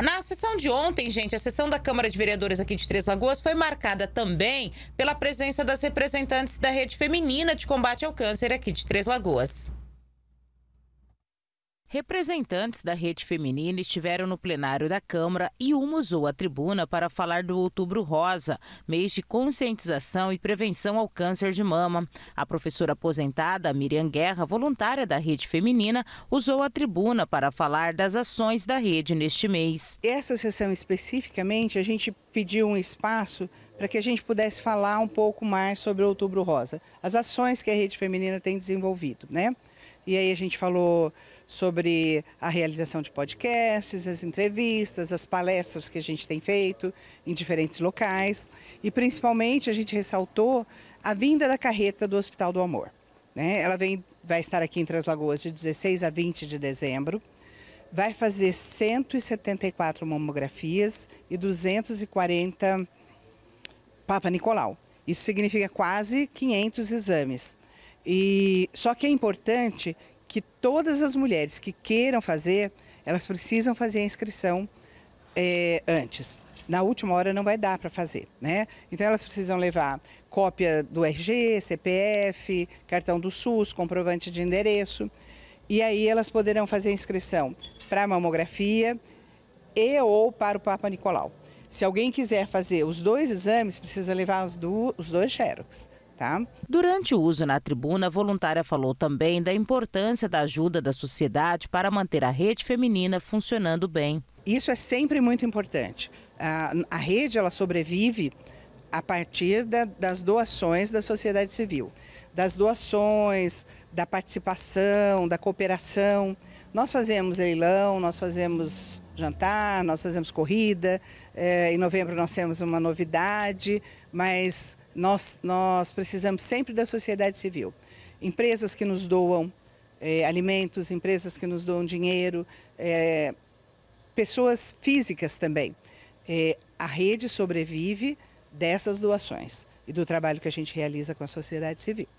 Na sessão de ontem, gente, a sessão da Câmara de Vereadores aqui de Três Lagoas foi marcada também pela presença das representantes da Rede Feminina de Combate ao Câncer aqui de Três Lagoas. Representantes da rede feminina estiveram no plenário da Câmara e uma usou a tribuna para falar do Outubro Rosa, mês de conscientização e prevenção ao câncer de mama. A professora aposentada Miriam Guerra, voluntária da rede feminina, usou a tribuna para falar das ações da rede neste mês. Essa sessão especificamente, a gente pediu um espaço para que a gente pudesse falar um pouco mais sobre o Outubro Rosa, as ações que a rede feminina tem desenvolvido, né? E aí a gente falou sobre a realização de podcasts, as entrevistas, as palestras que a gente tem feito em diferentes locais. E principalmente a gente ressaltou a vinda da carreta do Hospital do Amor. Né? Ela vem, vai estar aqui em Três Lagoas de 16 a 20 de dezembro vai fazer 174 mamografias e 240 Papa Nicolau. Isso significa quase 500 exames. E só que é importante que todas as mulheres que queiram fazer, elas precisam fazer a inscrição é, antes. Na última hora não vai dar para fazer, né? Então elas precisam levar cópia do RG, CPF, cartão do SUS, comprovante de endereço. E aí elas poderão fazer a inscrição para a mamografia e ou para o Papa Nicolau. Se alguém quiser fazer os dois exames, precisa levar os, do, os dois xerox. Tá? Durante o uso na tribuna, a voluntária falou também da importância da ajuda da sociedade para manter a rede feminina funcionando bem. Isso é sempre muito importante. A, a rede ela sobrevive a partir da, das doações da sociedade civil, das doações, da participação, da cooperação. Nós fazemos leilão, nós fazemos jantar, nós fazemos corrida. É, em novembro nós temos uma novidade, mas nós, nós precisamos sempre da sociedade civil. Empresas que nos doam é, alimentos, empresas que nos doam dinheiro, é, pessoas físicas também. É, a rede sobrevive dessas doações e do trabalho que a gente realiza com a sociedade civil.